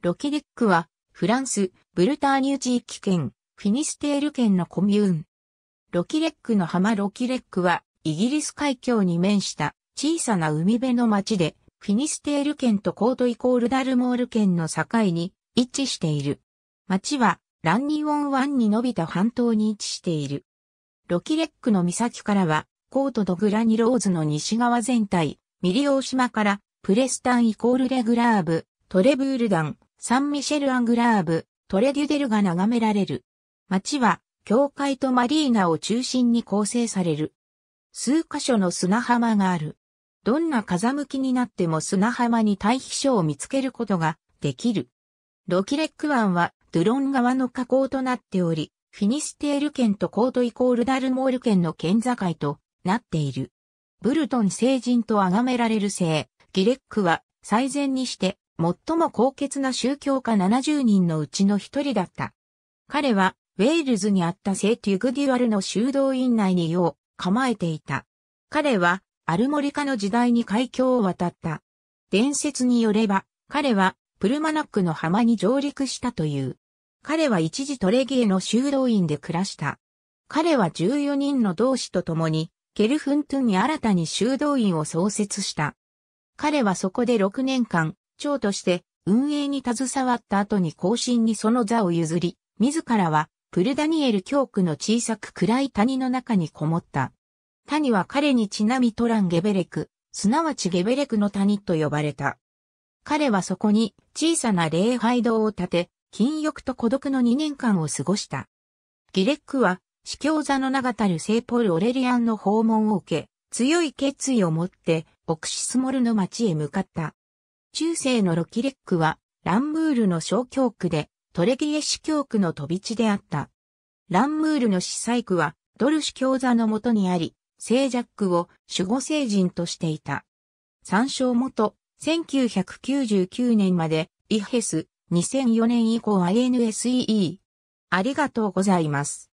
ロケデックは、フランス、ブルターニュ地域圏、フィニステール県のコミューン。ロキレックの浜ロキレックは、イギリス海峡に面した小さな海辺の町で、フィニステール県とコートイコールダルモール県の境に位置している。町は、ランニオン湾に伸びた半島に位置している。ロキレックの岬からは、コートとグラニローズの西側全体、ミリオー島から、プレスタンイコールレグラーブ、トレブールダン、サンミシェル・アングラーブ、トレデュデルが眺められる。街は、教会とマリーナを中心に構成される。数箇所の砂浜がある。どんな風向きになっても砂浜に対比所を見つけることができる。ロキレック湾はドゥロン川の河口となっており、フィニステール県とコートイコールダルモール県の県境となっている。ブルトン聖人と崇められる聖、ギレックは最善にして最も高潔な宗教家70人のうちの一人だった。彼は、ウェールズにあったセーティグデュアルの修道院内によう構えていた。彼は、アルモリカの時代に海峡を渡った。伝説によれば、彼は、プルマナックの浜に上陸したという。彼は一時トレギエの修道院で暮らした。彼は14人の同志と共に、ケルフントゥンに新たに修道院を創設した。彼はそこで6年間、長として運営に携わった後に後進にその座を譲り、自らはプルダニエル教区の小さく暗い谷の中にこもった。谷は彼にちなみトラン・ゲベレク、すなわちゲベレクの谷と呼ばれた。彼はそこに小さな礼拝堂を建て、禁欲と孤独の2年間を過ごした。ギレックは、司教座の名がたる聖ポール・オレリアンの訪問を受け、強い決意を持って、オクシスモルの町へ向かった。中世のロキレックは、ランムールの小教区で、トレギエ市教区の飛び地であった。ランムールの司祭区は、ドルシ教座のもとにあり、聖ジャックを守護聖人としていた。参照元、1999年まで、イヘス、2004年以降 INSEE。ありがとうございます。